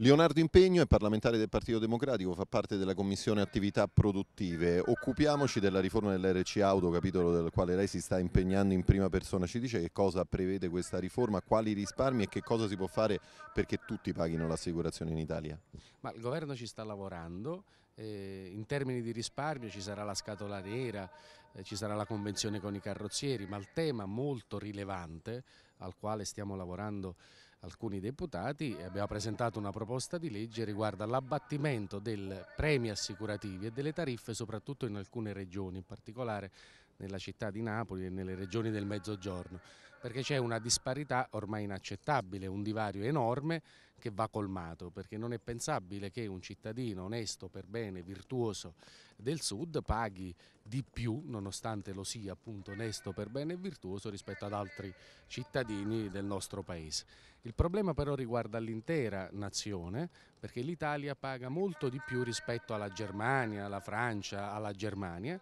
Leonardo Impegno è parlamentare del Partito Democratico, fa parte della Commissione Attività Produttive. Occupiamoci della riforma dell'RC Auto, capitolo del quale lei si sta impegnando in prima persona. Ci dice che cosa prevede questa riforma, quali risparmi e che cosa si può fare perché tutti paghino l'assicurazione in Italia? Ma il governo ci sta lavorando, eh, in termini di risparmio ci sarà la scatola nera, eh, ci sarà la convenzione con i carrozzieri, ma il tema molto rilevante al quale stiamo lavorando alcuni deputati, abbiamo presentato una proposta di legge riguarda l'abbattimento dei premi assicurativi e delle tariffe soprattutto in alcune regioni, in particolare nella città di Napoli e nelle regioni del Mezzogiorno, perché c'è una disparità ormai inaccettabile, un divario enorme che va colmato, perché non è pensabile che un cittadino onesto, per bene, virtuoso del Sud paghi di più, nonostante lo sia appunto onesto, per bene e virtuoso, rispetto ad altri cittadini del nostro Paese. Il problema però riguarda l'intera nazione, perché l'Italia paga molto di più rispetto alla Germania, alla Francia, alla Germania,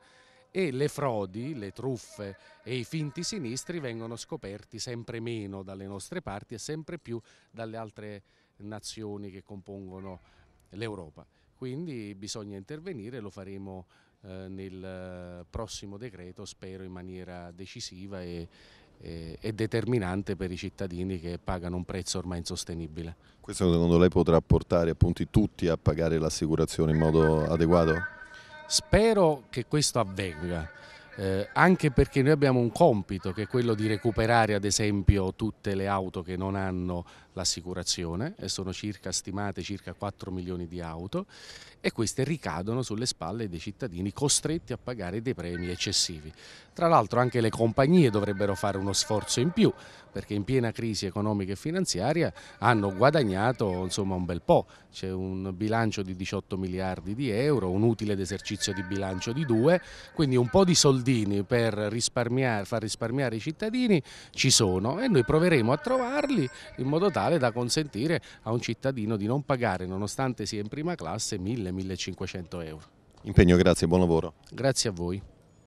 e le frodi, le truffe e i finti sinistri vengono scoperti sempre meno dalle nostre parti e sempre più dalle altre nazioni che compongono l'Europa. Quindi bisogna intervenire, lo faremo eh, nel eh, prossimo decreto, spero in maniera decisiva e, e, e, determinante per i cittadini che pagano un prezzo ormai insostenibile. Questo secondo lei potrà portare appunto tutti a pagare l'assicurazione in modo adeguato? Spero che questo avvenga. Eh, anche perché noi abbiamo un compito che è quello di recuperare ad esempio tutte le auto che non hanno l'assicurazione e sono circa stimate circa 4 milioni di auto e queste ricadono sulle spalle dei cittadini costretti a pagare dei premi eccessivi. Tra l'altro anche le compagnie dovrebbero fare uno sforzo in più perché in piena crisi economica e finanziaria hanno guadagnato insomma, un bel po', c'è un bilancio di 18 miliardi di euro, un utile d'esercizio di bilancio di 2, quindi un po' di soldini per risparmiare, far risparmiare i cittadini ci sono e noi proveremo a trovarli in modo tale tale da consentire a un cittadino di non pagare, nonostante sia in prima classe, 1000-1500 euro. Impegno, grazie, buon lavoro. Grazie a voi.